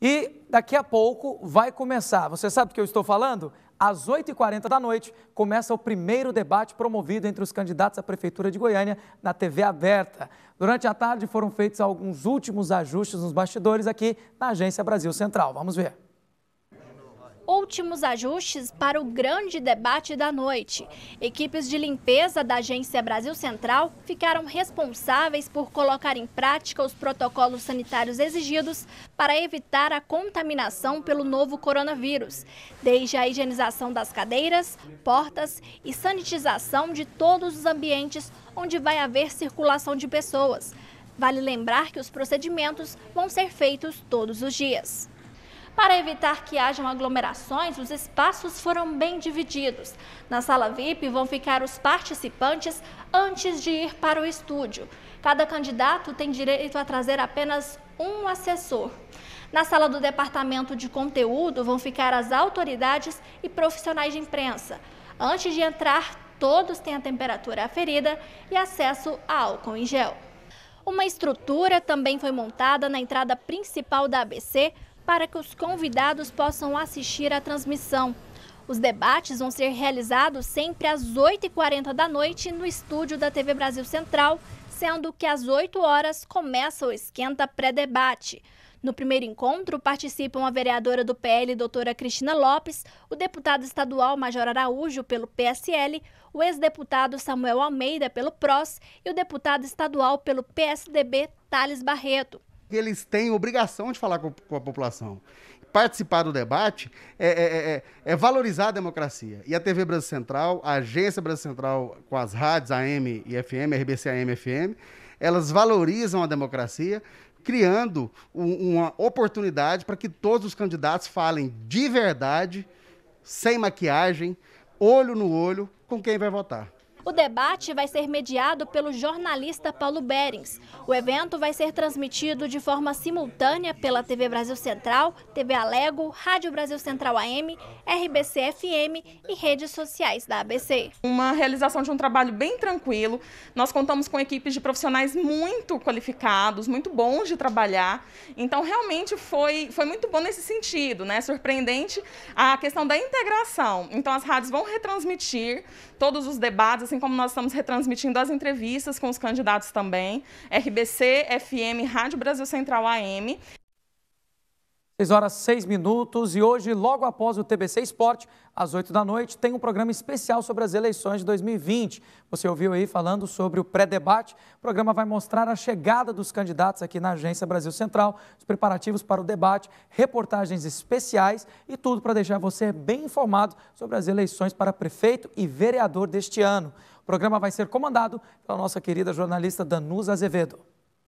E daqui a pouco vai começar. Você sabe do que eu estou falando? Às 8h40 da noite começa o primeiro debate promovido entre os candidatos à Prefeitura de Goiânia na TV aberta. Durante a tarde foram feitos alguns últimos ajustes nos bastidores aqui na Agência Brasil Central. Vamos ver últimos ajustes para o grande debate da noite. Equipes de limpeza da Agência Brasil Central ficaram responsáveis por colocar em prática os protocolos sanitários exigidos para evitar a contaminação pelo novo coronavírus, desde a higienização das cadeiras, portas e sanitização de todos os ambientes onde vai haver circulação de pessoas. Vale lembrar que os procedimentos vão ser feitos todos os dias. Para evitar que hajam aglomerações, os espaços foram bem divididos. Na sala VIP vão ficar os participantes antes de ir para o estúdio. Cada candidato tem direito a trazer apenas um assessor. Na sala do departamento de conteúdo vão ficar as autoridades e profissionais de imprensa. Antes de entrar, todos têm a temperatura aferida e acesso a álcool em gel. Uma estrutura também foi montada na entrada principal da ABC para que os convidados possam assistir à transmissão. Os debates vão ser realizados sempre às 8h40 da noite no estúdio da TV Brasil Central, sendo que às 8 horas começa o Esquenta Pré-Debate. No primeiro encontro, participam a vereadora do PL, doutora Cristina Lopes, o deputado estadual Major Araújo, pelo PSL, o ex-deputado Samuel Almeida, pelo PROS, e o deputado estadual pelo PSDB, Thales Barreto que eles têm obrigação de falar com, com a população. Participar do debate é, é, é, é, é valorizar a democracia. E a TV Brasil Central, a Agência Brasil Central, com as rádios AM e FM, RBC AM e FM, elas valorizam a democracia, criando um, uma oportunidade para que todos os candidatos falem de verdade, sem maquiagem, olho no olho, com quem vai votar. O debate vai ser mediado pelo jornalista Paulo Berens. O evento vai ser transmitido de forma simultânea pela TV Brasil Central, TV Alego, Rádio Brasil Central AM, RBC FM e redes sociais da ABC. Uma realização de um trabalho bem tranquilo. Nós contamos com equipes de profissionais muito qualificados, muito bons de trabalhar. Então, realmente foi, foi muito bom nesse sentido, né? Surpreendente a questão da integração. Então, as rádios vão retransmitir todos os debates, assim, assim como nós estamos retransmitindo as entrevistas com os candidatos também, RBC, FM, Rádio Brasil Central AM. 6 horas 6 minutos e hoje, logo após o TBC Esporte, às 8 da noite, tem um programa especial sobre as eleições de 2020. Você ouviu aí falando sobre o pré-debate. O programa vai mostrar a chegada dos candidatos aqui na Agência Brasil Central, os preparativos para o debate, reportagens especiais e tudo para deixar você bem informado sobre as eleições para prefeito e vereador deste ano. O programa vai ser comandado pela nossa querida jornalista Danusa Azevedo.